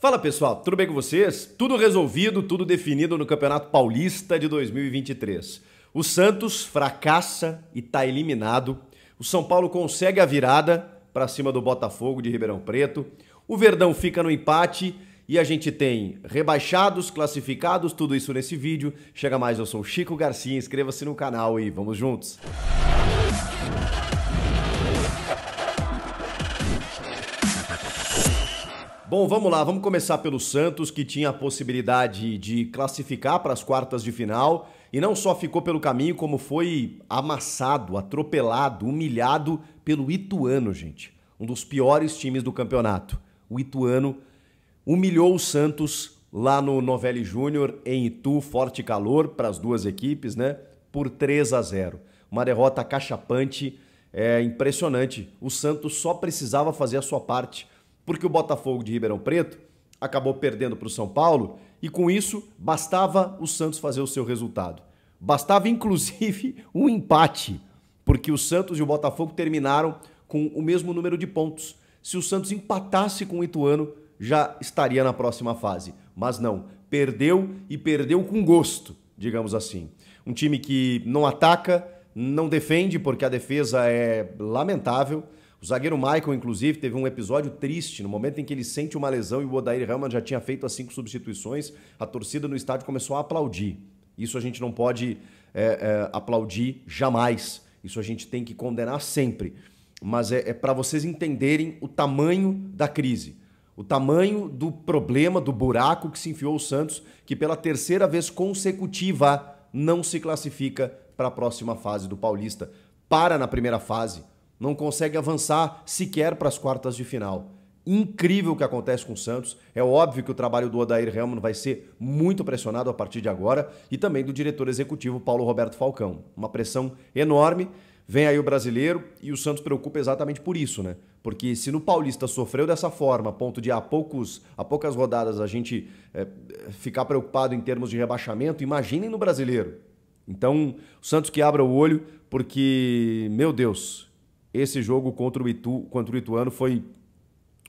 Fala pessoal, tudo bem com vocês? Tudo resolvido, tudo definido no Campeonato Paulista de 2023. O Santos fracassa e está eliminado. O São Paulo consegue a virada para cima do Botafogo de Ribeirão Preto. O Verdão fica no empate e a gente tem rebaixados, classificados, tudo isso nesse vídeo. Chega mais, eu sou o Chico Garcia, inscreva-se no canal e vamos juntos. Bom, vamos lá, vamos começar pelo Santos, que tinha a possibilidade de classificar para as quartas de final e não só ficou pelo caminho, como foi amassado, atropelado, humilhado pelo Ituano, gente. Um dos piores times do campeonato. O Ituano humilhou o Santos lá no Novelli Júnior, em Itu, forte calor para as duas equipes, né? Por 3 a 0. Uma derrota cachapante, é impressionante. O Santos só precisava fazer a sua parte porque o Botafogo de Ribeirão Preto acabou perdendo para o São Paulo e com isso bastava o Santos fazer o seu resultado. Bastava inclusive um empate, porque o Santos e o Botafogo terminaram com o mesmo número de pontos. Se o Santos empatasse com o Ituano, já estaria na próxima fase. Mas não, perdeu e perdeu com gosto, digamos assim. Um time que não ataca, não defende, porque a defesa é lamentável o zagueiro Michael, inclusive, teve um episódio triste no momento em que ele sente uma lesão e o Odair Helman já tinha feito as cinco substituições. A torcida no estádio começou a aplaudir. Isso a gente não pode é, é, aplaudir jamais. Isso a gente tem que condenar sempre. Mas é, é para vocês entenderem o tamanho da crise, o tamanho do problema, do buraco que se enfiou o Santos, que pela terceira vez consecutiva não se classifica para a próxima fase do Paulista. Para na primeira fase não consegue avançar sequer para as quartas de final. Incrível o que acontece com o Santos. É óbvio que o trabalho do Odair Helman vai ser muito pressionado a partir de agora e também do diretor executivo Paulo Roberto Falcão. Uma pressão enorme. Vem aí o brasileiro e o Santos preocupa exatamente por isso, né? Porque se no Paulista sofreu dessa forma, a ponto de a, poucos, a poucas rodadas a gente é, ficar preocupado em termos de rebaixamento, imaginem no brasileiro. Então, o Santos que abra o olho, porque, meu Deus, esse jogo contra o, Itu, contra o Ituano foi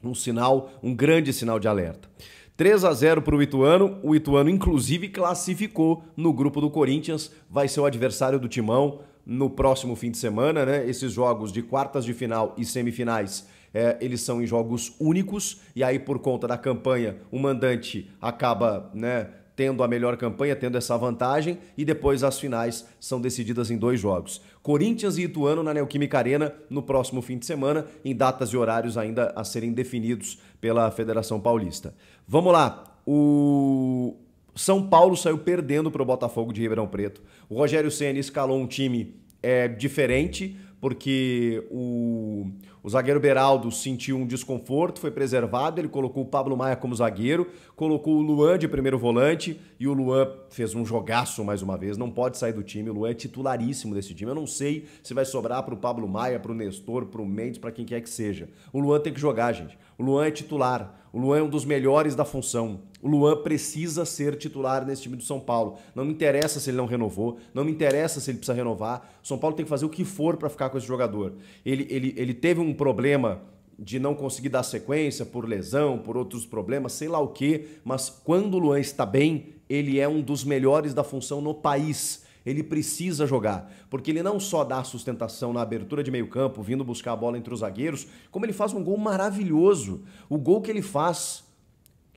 um sinal, um grande sinal de alerta. 3 a 0 para o Ituano. O Ituano, inclusive, classificou no grupo do Corinthians. Vai ser o adversário do Timão no próximo fim de semana, né? Esses jogos de quartas de final e semifinais, é, eles são em jogos únicos. E aí, por conta da campanha, o mandante acaba, né? tendo a melhor campanha, tendo essa vantagem, e depois as finais são decididas em dois jogos. Corinthians e Ituano na Neoquímica Arena no próximo fim de semana, em datas e horários ainda a serem definidos pela Federação Paulista. Vamos lá, o São Paulo saiu perdendo para o Botafogo de Ribeirão Preto. O Rogério Ceni escalou um time é, diferente, porque o, o zagueiro Beraldo sentiu um desconforto, foi preservado, ele colocou o Pablo Maia como zagueiro, colocou o Luan de primeiro volante e o Luan fez um jogaço mais uma vez, não pode sair do time, o Luan é titularíssimo desse time. Eu não sei se vai sobrar para o Pablo Maia, para o Nestor, para o Mendes, para quem quer que seja. O Luan tem que jogar, gente. O Luan é titular. O Luan é um dos melhores da função. O Luan precisa ser titular nesse time do São Paulo. Não me interessa se ele não renovou, não me interessa se ele precisa renovar. O São Paulo tem que fazer o que for para ficar com esse jogador. Ele, ele, ele teve um problema de não conseguir dar sequência por lesão, por outros problemas, sei lá o quê, mas quando o Luan está bem, ele é um dos melhores da função no país ele precisa jogar, porque ele não só dá sustentação na abertura de meio campo, vindo buscar a bola entre os zagueiros, como ele faz um gol maravilhoso. O gol que ele faz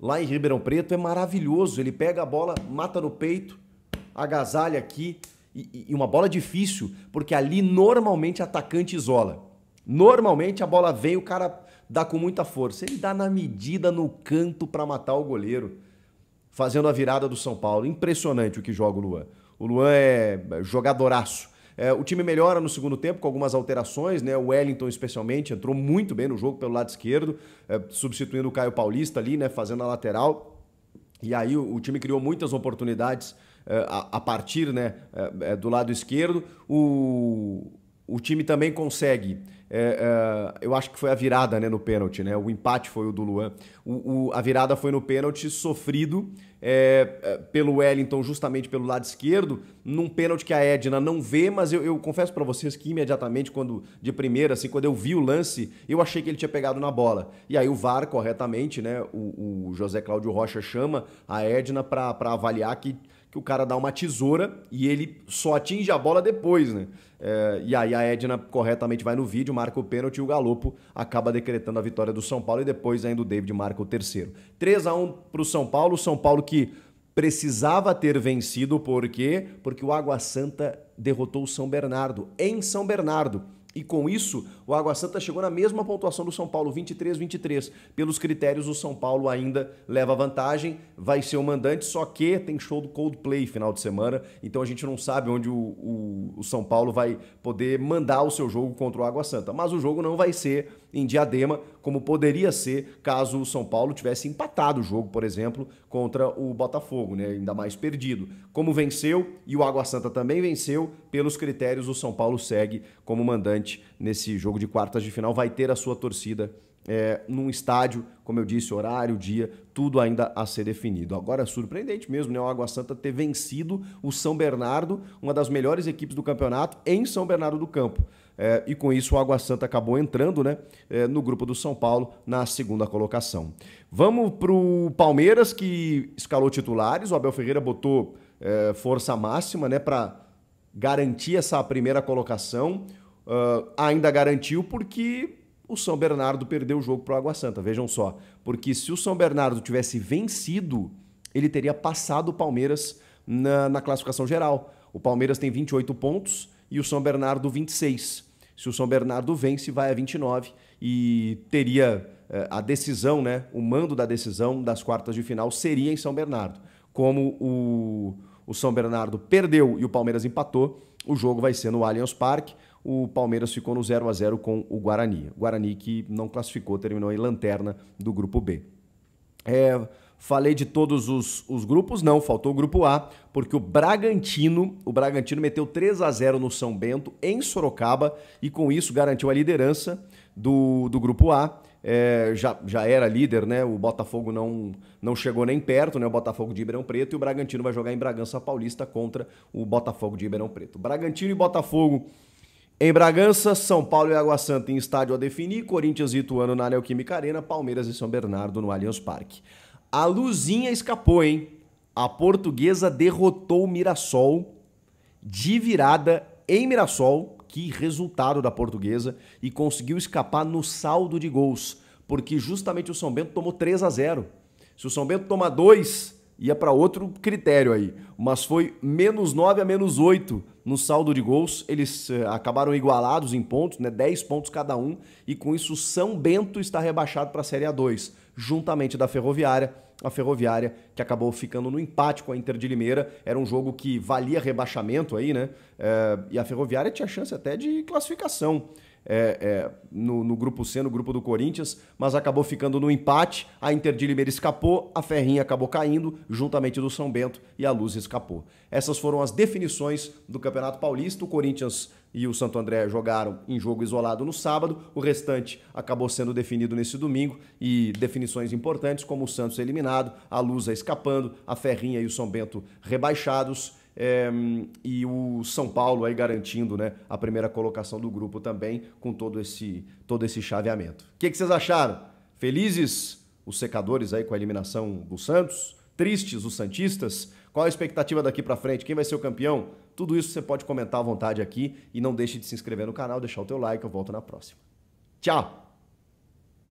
lá em Ribeirão Preto é maravilhoso. Ele pega a bola, mata no peito, agasalha aqui, e, e uma bola difícil, porque ali normalmente atacante isola. Normalmente a bola vem, o cara dá com muita força. Ele dá na medida, no canto para matar o goleiro, fazendo a virada do São Paulo. Impressionante o que joga o Luan. O Luan é, é jogadoraço. É, o time melhora no segundo tempo com algumas alterações, né? O Wellington, especialmente, entrou muito bem no jogo pelo lado esquerdo, é, substituindo o Caio Paulista ali, né? Fazendo a lateral. E aí o, o time criou muitas oportunidades é, a, a, partir né? É, é, do lado esquerdo. O, o time também consegue é, é, eu acho que foi a virada né, no pênalti, né? O empate foi o do Luan. O, o, a virada foi no pênalti sofrido é, é pelo Wellington, justamente pelo lado esquerdo, num pênalti que a Edna não vê, mas eu, eu confesso para vocês que imediatamente, quando de primeira, assim, quando eu vi o lance, eu achei que ele tinha pegado na bola. E aí o VAR, corretamente, né? O, o José Cláudio Rocha chama a Edna para avaliar que que o cara dá uma tesoura e ele só atinge a bola depois, né? É, e aí a Edna corretamente vai no vídeo, marca o pênalti e o Galopo acaba decretando a vitória do São Paulo e depois ainda o David marca o terceiro. 3 a 1 para o São Paulo, São Paulo que precisava ter vencido, por quê? Porque o Água Santa derrotou o São Bernardo, em São Bernardo. E com isso, o Água Santa chegou na mesma pontuação do São Paulo, 23-23. Pelos critérios, o São Paulo ainda leva vantagem, vai ser o mandante, só que tem show do Coldplay final de semana, então a gente não sabe onde o, o, o São Paulo vai poder mandar o seu jogo contra o Água Santa. Mas o jogo não vai ser em Diadema, como poderia ser caso o São Paulo tivesse empatado o jogo, por exemplo, contra o Botafogo, né? ainda mais perdido. Como venceu e o Água Santa também venceu, pelos critérios o São Paulo segue como mandante nesse jogo de quartas de final, vai ter a sua torcida é, num estádio, como eu disse, horário, dia, tudo ainda a ser definido. Agora é surpreendente mesmo, né? O Água Santa ter vencido o São Bernardo, uma das melhores equipes do campeonato, em São Bernardo do Campo. É, e com isso o Água Santa acabou entrando né, é, no grupo do São Paulo na segunda colocação. Vamos para o Palmeiras, que escalou titulares. O Abel Ferreira botou é, força máxima né, para garantir essa primeira colocação. Uh, ainda garantiu porque o São Bernardo perdeu o jogo para o Água Santa. Vejam só, porque se o São Bernardo tivesse vencido, ele teria passado o Palmeiras na, na classificação geral. O Palmeiras tem 28 pontos e o São Bernardo 26. Se o São Bernardo vence, vai a 29 e teria eh, a decisão, né? O mando da decisão das quartas de final seria em São Bernardo. Como o, o São Bernardo perdeu e o Palmeiras empatou, o jogo vai ser no Allianz Parque o Palmeiras ficou no 0 a 0 com o Guarani. O Guarani que não classificou, terminou em lanterna do grupo B. É, falei de todos os, os grupos, não, faltou o grupo A, porque o Bragantino, o Bragantino meteu 3 a 0 no São Bento, em Sorocaba, e com isso garantiu a liderança do, do grupo A. É, já, já era líder, né? O Botafogo não, não chegou nem perto, né? O Botafogo de Ribeirão Preto e o Bragantino vai jogar em Bragança Paulista contra o Botafogo de Ribeirão Preto. Bragantino e Botafogo em Bragança, São Paulo e Água Santa em estádio a definir, Corinthians e Ituano na Neoquímica Arena, Palmeiras e São Bernardo no Allianz Parque. A luzinha escapou, hein? A portuguesa derrotou o Mirassol de virada em Mirassol, que resultado da portuguesa, e conseguiu escapar no saldo de gols, porque justamente o São Bento tomou 3 a 0 Se o São Bento tomar 2, ia para outro critério aí, mas foi menos 9 a menos 8 no saldo de gols, eles eh, acabaram igualados em pontos, né, 10 pontos cada um, e com isso São Bento está rebaixado para a Série A2, juntamente da Ferroviária, a Ferroviária que acabou ficando no empate com a Inter de Limeira. Era um jogo que valia rebaixamento aí, né? É, e a Ferroviária tinha chance até de classificação. É, é, no, no, grupo C, no grupo do Corinthians, mas acabou ficando no empate. A Inter de Limeira escapou, a Ferrinha acabou caindo, juntamente do São Bento, e a Luz escapou. Essas foram as definições do Campeonato Paulista. O Corinthians e o Santo André jogaram em jogo isolado no sábado, o restante acabou sendo definido nesse domingo e definições importantes, como o Santos eliminado, a Luz escapando, a Ferrinha e o São Bento rebaixados é, e o São Paulo aí garantindo né, a primeira colocação do grupo também com todo esse, todo esse chaveamento. O que, que vocês acharam? Felizes os secadores aí com a eliminação do Santos? Tristes os Santistas? Qual a expectativa daqui para frente? Quem vai ser o campeão? Tudo isso você pode comentar à vontade aqui e não deixe de se inscrever no canal, deixar o teu like, eu volto na próxima. Tchau!